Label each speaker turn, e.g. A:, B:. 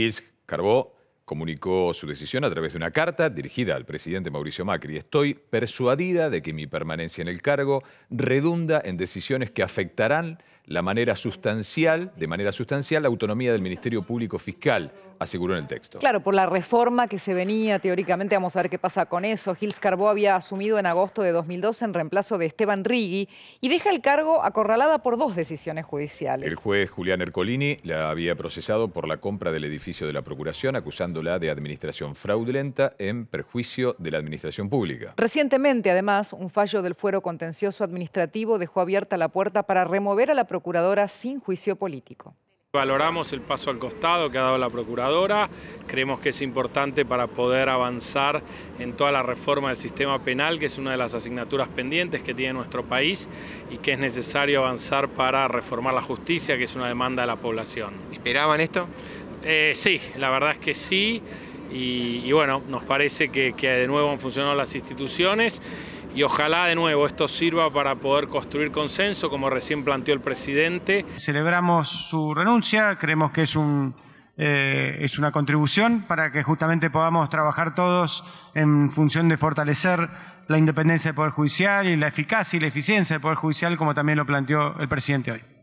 A: Gilles Carbó comunicó su decisión a través de una carta dirigida al presidente Mauricio Macri. Estoy persuadida de que mi permanencia en el cargo redunda en decisiones que afectarán la manera sustancial, de manera sustancial, la autonomía del Ministerio Público Fiscal, aseguró en el texto. Claro,
B: por la reforma que se venía, teóricamente, vamos a ver qué pasa con eso. Gils Carbó había asumido en agosto de 2012 en reemplazo de Esteban rigui y deja el cargo acorralada por dos decisiones judiciales. El
A: juez Julián Ercolini la había procesado por la compra del edificio de la Procuración, acusándola de administración fraudulenta en perjuicio de la administración pública.
B: Recientemente, además, un fallo del Fuero Contencioso Administrativo dejó abierta la puerta para remover a la Procuración procuradora sin juicio político.
C: Valoramos el paso al costado que ha dado la Procuradora, creemos que es importante para poder avanzar en toda la reforma del sistema penal, que es una de las asignaturas pendientes que tiene nuestro país y que es necesario avanzar para reformar la justicia, que es una demanda de la población.
D: ¿Esperaban esto?
C: Eh, sí, la verdad es que sí, y, bueno, nos parece que, que de nuevo han funcionado las instituciones y ojalá de nuevo esto sirva para poder construir consenso, como recién planteó el presidente.
D: Celebramos su renuncia, creemos que es, un, eh, es una contribución para que justamente podamos trabajar todos en función de fortalecer la independencia del Poder Judicial y la eficacia y la eficiencia del Poder Judicial, como también lo planteó el presidente hoy.